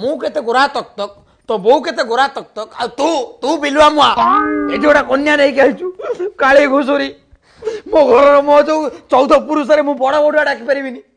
ମୁଁ କେତେ ଗୋରା ତକ୍ ତକ୍ ତୋ ବୋଉ କେତେ ଗୋରା ତକ୍ ତକ୍ ଆଉ ତୁ ତୁ ବିଲୁଆ ମୁଆ ଏଠି ଗୋଟେ କନ୍ୟା ନେଇକି ଆସିଛୁ କାଳି ଘୁଷୁରୀ ମୋ ଘରର ମୋ ଯୋଉ ଚଉଦ ପୁରୁଷରେ ମୁଁ ବଡ଼ ବଡ଼ୁଆ ଡାକିପାରିବିନି